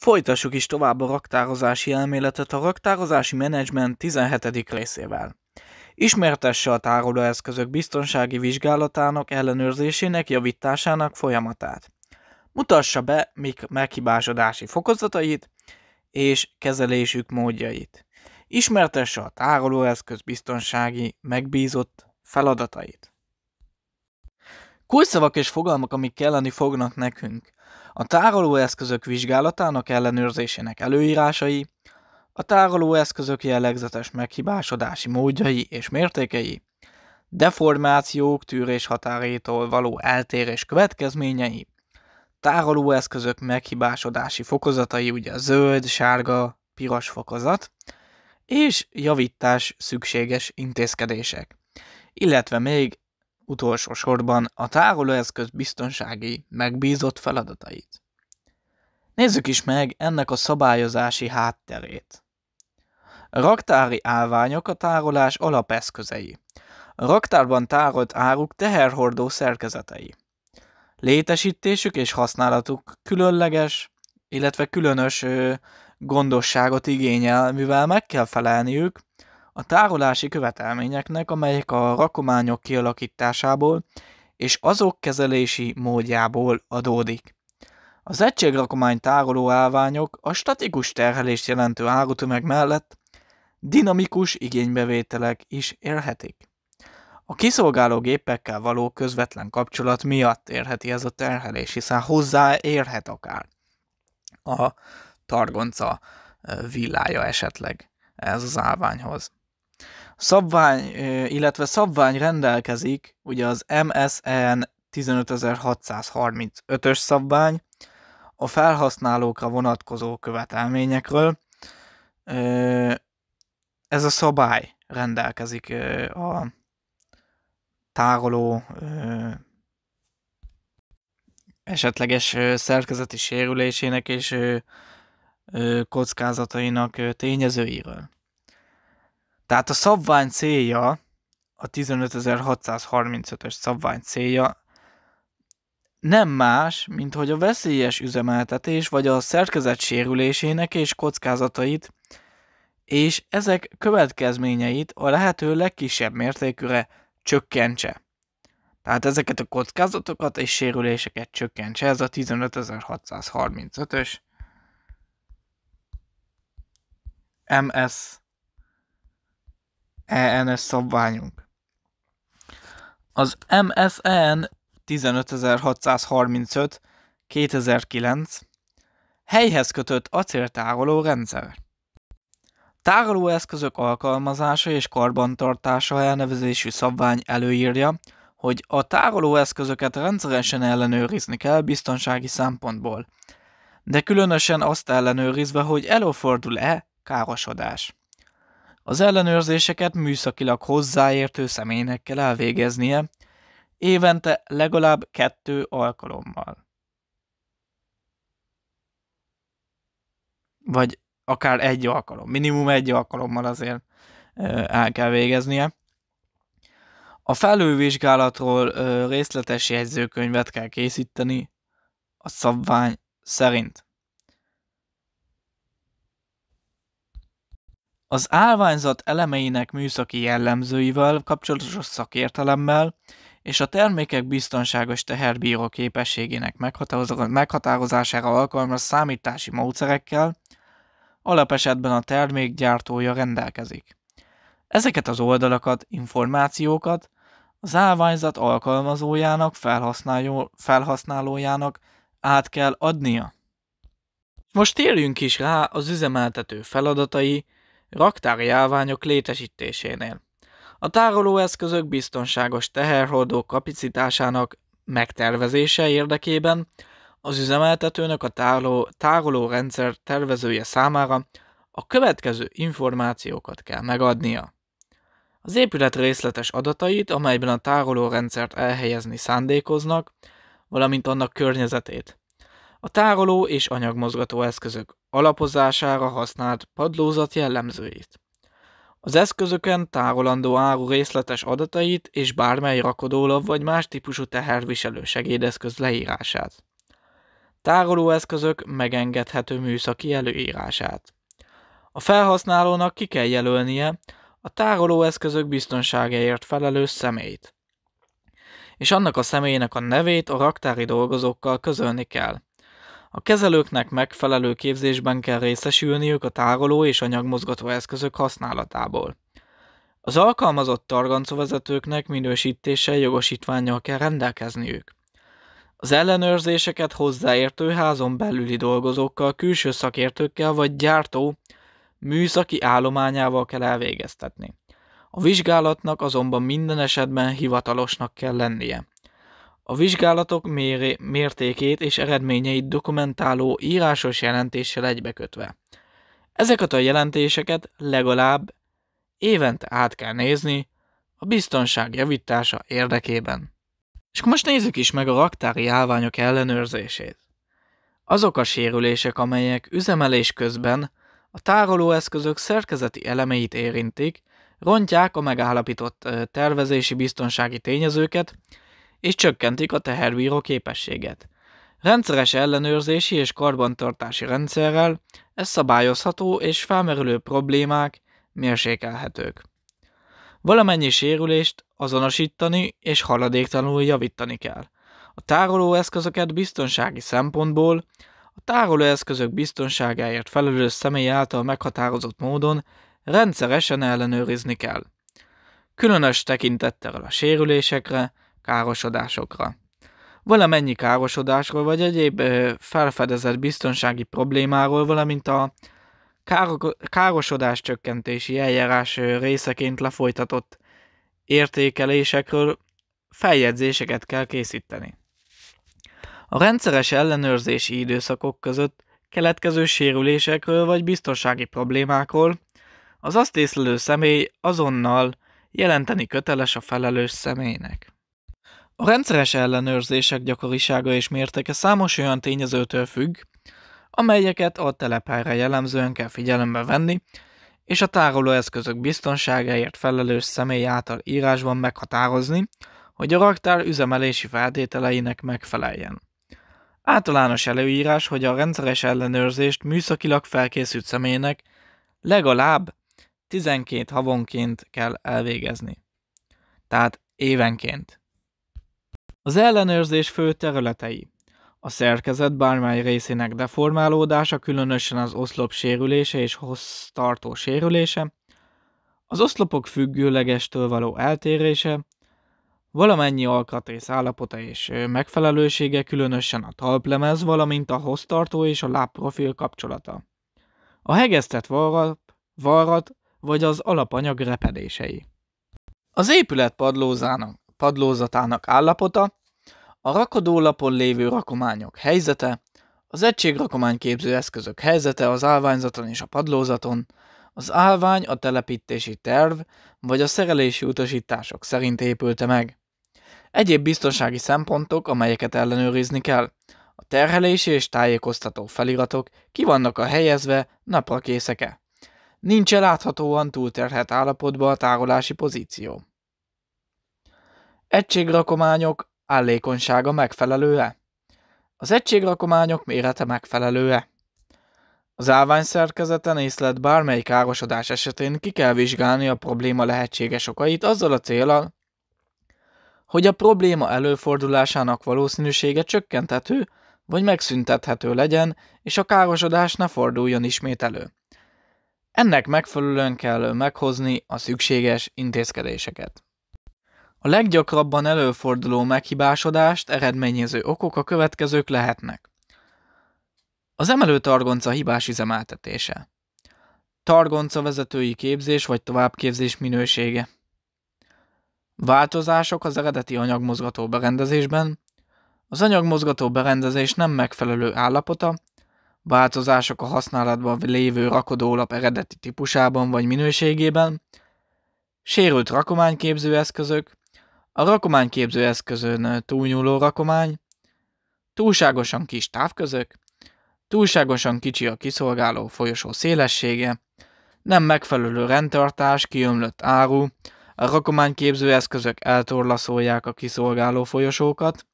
Folytassuk is tovább a raktározási elméletet a raktározási menedzsment 17. részével. Ismertesse a tárolóeszközök biztonsági vizsgálatának, ellenőrzésének, javításának folyamatát. Mutassa be mik meghibásodási fokozatait és kezelésük módjait. Ismertesse a tárolóeszköz biztonsági megbízott feladatait. Kulszavak és fogalmak, amik kelleni fognak nekünk a tárolóeszközök vizsgálatának ellenőrzésének előírásai, a tárolóeszközök jellegzetes meghibásodási módjai és mértékei, deformációk tűrés határétól való eltérés következményei, tárolóeszközök meghibásodási fokozatai, ugye zöld, sárga, piros fokozat, és javítás szükséges intézkedések, illetve még utolsó sorban a tárolóeszköz biztonsági megbízott feladatait. Nézzük is meg ennek a szabályozási hátterét. A raktári állványok a tárolás alapeszközei. A raktárban tárolt áruk teherhordó szerkezetei. Létesítésük és használatuk különleges, illetve különös gondosságot igényel, mivel meg kell felelniük a tárolási követelményeknek, amelyek a rakományok kialakításából és azok kezelési módjából adódik. Az egységrakomány tároló állványok a statikus terhelést jelentő árutömeg mellett dinamikus igénybevételek is érhetik. A kiszolgáló gépekkel való közvetlen kapcsolat miatt érheti ez a terhelés, hiszen hozzáérhet akár a targonca villája esetleg ez az állványhoz szabvány, illetve szabvány rendelkezik, ugye az MSN 15635-ös szabvány a felhasználókra vonatkozó követelményekről. Ez a szabály rendelkezik a tároló esetleges szerkezeti sérülésének és kockázatainak tényezőiről. Tehát a szabvány célja, a 15.635-ös szabvány célja nem más, mint hogy a veszélyes üzemeltetés vagy a szerkezet sérülésének és kockázatait és ezek következményeit a lehető legkisebb mértékűre csökkentse. Tehát ezeket a kockázatokat és sérüléseket csökkentse, ez a 15.635-ös MS ENS szabványunk. Az MSN 15635 2009 helyhez kötött acéltároló rendszer. Tárolóeszközök alkalmazása és karbantartása elnevezésű szabvány előírja, hogy a tárolóeszközöket rendszeresen ellenőrizni kell biztonsági szempontból, de különösen azt ellenőrizve, hogy előfordul-e károsodás. Az ellenőrzéseket műszakilag hozzáértő személynek kell elvégeznie, évente legalább kettő alkalommal. Vagy akár egy alkalom, minimum egy alkalommal azért el kell végeznie. A felülvizsgálatról részletes jegyzőkönyvet kell készíteni a szabvány szerint. Az állványzat elemeinek műszaki jellemzőivel, kapcsolatos szakértelemmel és a termékek biztonságos teherbíró képességének meghatározására alkalmas számítási módszerekkel alapesetben a termék gyártója rendelkezik. Ezeket az oldalakat, információkat az állványzat alkalmazójának, felhasználó, felhasználójának át kell adnia. Most térjünk is rá az üzemeltető feladatai raktári állványok létesítésénél. A tárolóeszközök biztonságos teherhordó kapacitásának megtervezése érdekében az üzemeltetőnök a tároló, tárolórendszer tervezője számára a következő információkat kell megadnia. Az épület részletes adatait, amelyben a tárolórendszert elhelyezni szándékoznak, valamint annak környezetét. A tároló és anyagmozgató eszközök alapozására használt padlózat jellemzőit. Az eszközöken tárolandó áru részletes adatait és bármely rakodólap vagy más típusú teherviselő segédeszköz leírását. Tárolóeszközök megengedhető műszaki előírását. A felhasználónak ki kell jelölnie a tárolóeszközök biztonságáért felelős személyt, és annak a személynek a nevét a raktári dolgozókkal közölni kell, a kezelőknek megfelelő képzésben kell részesülniük a tároló és anyagmozgató eszközök használatából. Az alkalmazott targancovezetőknek minősítéssel jogosítványjal kell rendelkezniük. Az ellenőrzéseket hozzáértő házon belüli dolgozókkal, külső szakértőkkel vagy gyártó műszaki állományával kell elvégeztetni. A vizsgálatnak azonban minden esetben hivatalosnak kell lennie a vizsgálatok méré- mértékét és eredményeit dokumentáló írásos jelentéssel egybekötve. Ezeket a jelentéseket legalább évente át kell nézni a biztonság javítása érdekében. És most nézzük is meg a raktári állványok ellenőrzését. Azok a sérülések, amelyek üzemelés közben a tárolóeszközök szerkezeti elemeit érintik, rontják a megállapított tervezési biztonsági tényezőket, és csökkentik a teherbíró képességet. Rendszeres ellenőrzési és karbantartási rendszerrel ez szabályozható és felmerülő problémák mérsékelhetők. Valamennyi sérülést azonosítani és haladéktalanul javítani kell. A tárolóeszközöket biztonsági szempontból a tárolóeszközök biztonságáért felelős személy által meghatározott módon rendszeresen ellenőrizni kell. Különös tekintettel a sérülésekre, károsodásokra. Valamennyi károsodásról vagy egyéb felfedezett biztonsági problémáról, valamint a károsodás csökkentési eljárás részeként lefolytatott értékelésekről feljegyzéseket kell készíteni. A rendszeres ellenőrzési időszakok között keletkező sérülésekről vagy biztonsági problémákról az azt észlelő személy azonnal jelenteni köteles a felelős személynek. A rendszeres ellenőrzések gyakorisága és mértéke számos olyan tényezőtől függ, amelyeket a telephelyre jellemzően kell figyelembe venni, és a tárolóeszközök biztonságáért felelős személy által írásban meghatározni, hogy a raktár üzemelési feltételeinek megfeleljen. Általános előírás, hogy a rendszeres ellenőrzést műszakilag felkészült személynek legalább 12 havonként kell elvégezni. Tehát évenként. Az ellenőrzés fő területei a szerkezet bármely részének deformálódása, különösen az oszlop sérülése és hossztartó sérülése, az oszlopok függőlegestől való eltérése, valamennyi alkatrész állapota és megfelelősége, különösen a talplemez, valamint a hossztartó és a lábprofil kapcsolata. A hegesztett varrat, varrat vagy az alapanyag repedései. Az épület padlózának padlózatának állapota, a rakodólapon lévő rakományok helyzete, az egység rakományképző eszközök helyzete az állványzaton és a padlózaton, az állvány a telepítési terv vagy a szerelési utasítások szerint épülte meg. Egyéb biztonsági szempontok, amelyeket ellenőrizni kell. A terhelési és tájékoztató feliratok ki vannak a helyezve napra készeke. Nincs láthatóan túlterhet állapotba a tárolási pozíció. Egységrakományok állékonysága megfelelőe? Az egységrakományok mérete megfelelőe? Az állvány szerkezeten észlet bármely károsodás esetén ki kell vizsgálni a probléma lehetséges okait azzal a célral, hogy a probléma előfordulásának valószínűsége csökkentető vagy megszüntethető legyen, és a károsodás ne forduljon ismét elő. Ennek megfelelően kell meghozni a szükséges intézkedéseket. A leggyakrabban előforduló meghibásodást eredményező okok a következők lehetnek. Az emelő targonca hibás üzemeltetése. Targonca vezetői képzés vagy továbbképzés minősége. Változások az eredeti anyagmozgató berendezésben. Az anyagmozgató berendezés nem megfelelő állapota, változások a használatban lévő rakodólap eredeti típusában vagy minőségében, sérült eszközök, a rakományképző eszközön túlnyúló rakomány, túlságosan kis távközök, túlságosan kicsi a kiszolgáló folyosó szélessége, nem megfelelő rendtartás, kiömlött áru, a rakományképző eszközök eltorlaszolják a kiszolgáló folyosókat,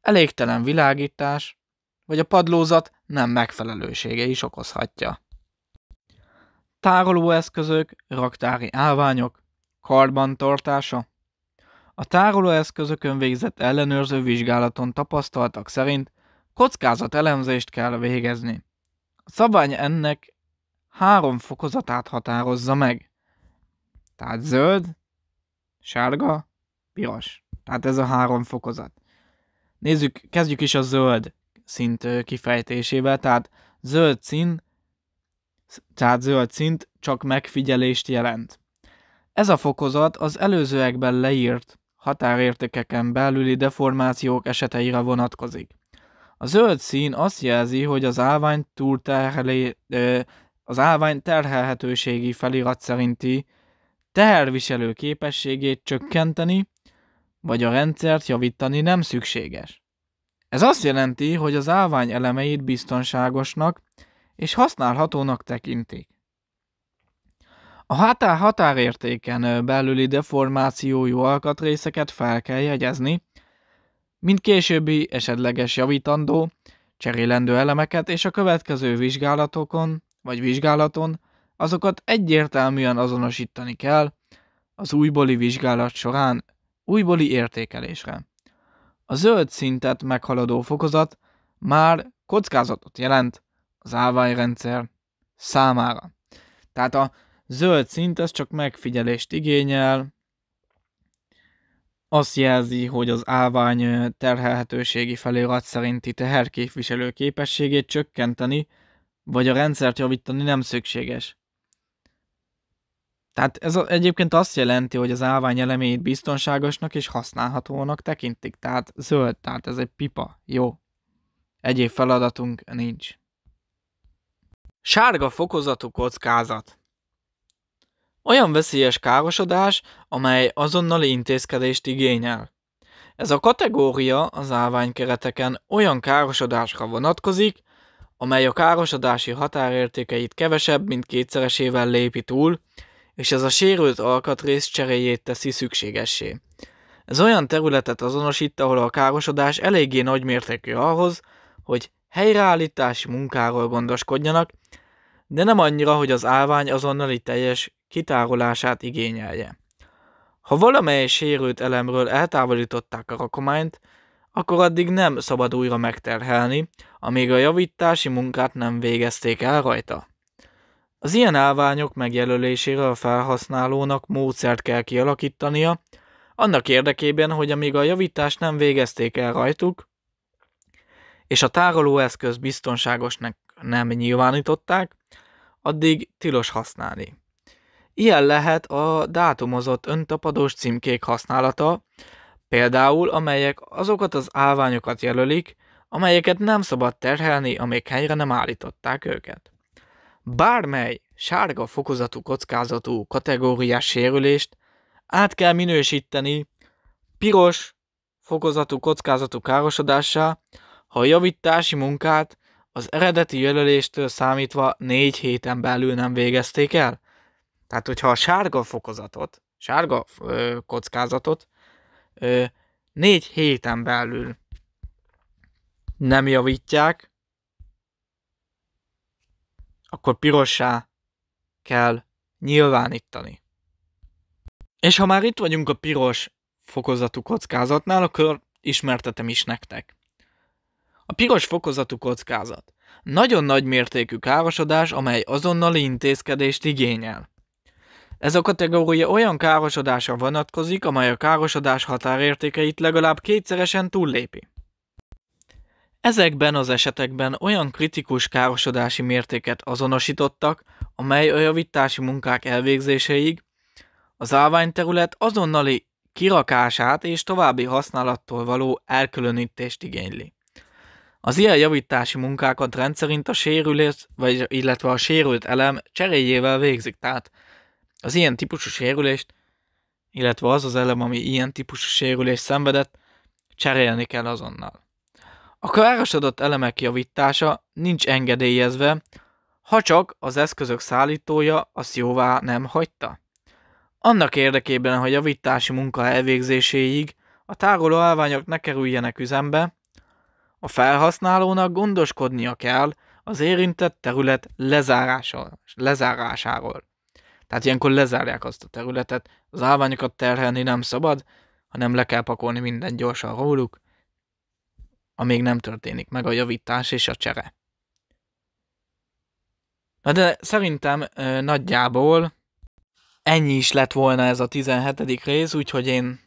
elégtelen világítás, vagy a padlózat nem megfelelősége is okozhatja. Tárolóeszközök, raktári állványok, karbantartása, a tárolóeszközökön végzett ellenőrző vizsgálaton tapasztaltak szerint elemzést kell végezni. A szabály ennek három fokozatát határozza meg. Tehát zöld, sárga, piros. Tehát ez a három fokozat. Nézzük, kezdjük is a zöld szint kifejtésével, tehát zöld szín, tehát zöld szint csak megfigyelést jelent. Ez a fokozat az előzőekben leírt határértékeken belüli deformációk eseteire vonatkozik. A zöld szín azt jelzi, hogy az állvány, túlterhelé, az állvány terhelhetőségi felirat szerinti teherviselő képességét csökkenteni, vagy a rendszert javítani nem szükséges. Ez azt jelenti, hogy az állvány elemeit biztonságosnak és használhatónak tekintik. A határ határértéken belüli deformációjú alkatrészeket fel kell jegyezni, mint későbbi esetleges javítandó, cserélendő elemeket és a következő vizsgálatokon vagy vizsgálaton azokat egyértelműen azonosítani kell az újbóli vizsgálat során újbóli értékelésre. A zöld szintet meghaladó fokozat már kockázatot jelent az állványrendszer számára. Tehát a Zöld szint, ez csak megfigyelést igényel, azt jelzi, hogy az állvány terhelhetőségi felirat szerinti teherképviselő képességét csökkenteni, vagy a rendszert javítani nem szükséges. Tehát ez egyébként azt jelenti, hogy az állvány elemét biztonságosnak és használhatónak tekintik, tehát zöld, tehát ez egy pipa, jó. Egyéb feladatunk nincs. Sárga fokozatú kockázat. Olyan veszélyes károsodás, amely azonnali intézkedést igényel. Ez a kategória az állványkereteken olyan károsodásra vonatkozik, amely a károsodási határértékeit kevesebb, mint kétszeresével lépi túl, és ez a sérült alkatrész cseréjét teszi szükségessé. Ez olyan területet azonosít, ahol a károsodás eléggé nagy mértékű ahhoz, hogy helyreállítási munkáról gondoskodjanak, de nem annyira, hogy az állvány azonnali teljes kitárolását igényelje. Ha valamely sérült elemről eltávolították a rakományt, akkor addig nem szabad újra megterhelni, amíg a javítási munkát nem végezték el rajta. Az ilyen állványok megjelölésére a felhasználónak módszert kell kialakítania, annak érdekében, hogy amíg a javítást nem végezték el rajtuk, és a tárolóeszköz biztonságosnak nem nyilvánították, addig tilos használni. Ilyen lehet a dátumozott öntapadós címkék használata, például amelyek azokat az állványokat jelölik, amelyeket nem szabad terhelni, amíg helyre nem állították őket. Bármely sárga fokozatú kockázatú kategóriás sérülést át kell minősíteni piros fokozatú kockázatú károsodássá, ha a javítási munkát az eredeti jelöléstől számítva négy héten belül nem végezték el, tehát, hogyha a sárga fokozatot, sárga ö, kockázatot ö, négy héten belül nem javítják, akkor pirossá kell nyilvánítani. És ha már itt vagyunk a piros fokozatú kockázatnál, akkor ismertetem is nektek. A piros fokozatú kockázat. Nagyon nagy mértékű károsodás, amely azonnali intézkedést igényel. Ez a kategória olyan károsodásra vonatkozik, amely a károsodás határértékeit legalább kétszeresen túllépi. Ezekben az esetekben olyan kritikus károsodási mértéket azonosítottak, amely a javítási munkák elvégzéseig az állványterület azonnali kirakását és további használattól való elkülönítést igényli. Az ilyen javítási munkákat rendszerint a sérülés, vagy illetve a sérült elem cseréjével végzik, tehát az ilyen típusú sérülést, illetve az az elem, ami ilyen típusú sérülést szenvedett, cserélni kell azonnal. A károsodott elemek javítása nincs engedélyezve, ha csak az eszközök szállítója azt jóvá nem hagyta. Annak érdekében, hogy a javítási munka elvégzéséig a tároló állványok ne kerüljenek üzembe, a felhasználónak gondoskodnia kell az érintett terület lezárásáról. Tehát ilyenkor lezárják azt a területet, az állványokat terhelni nem szabad, hanem le kell pakolni minden gyorsan róluk, amíg nem történik meg a javítás és a csere. Na de szerintem ö, nagyjából ennyi is lett volna ez a 17. rész, úgyhogy én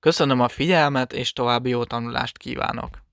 köszönöm a figyelmet, és további jó tanulást kívánok!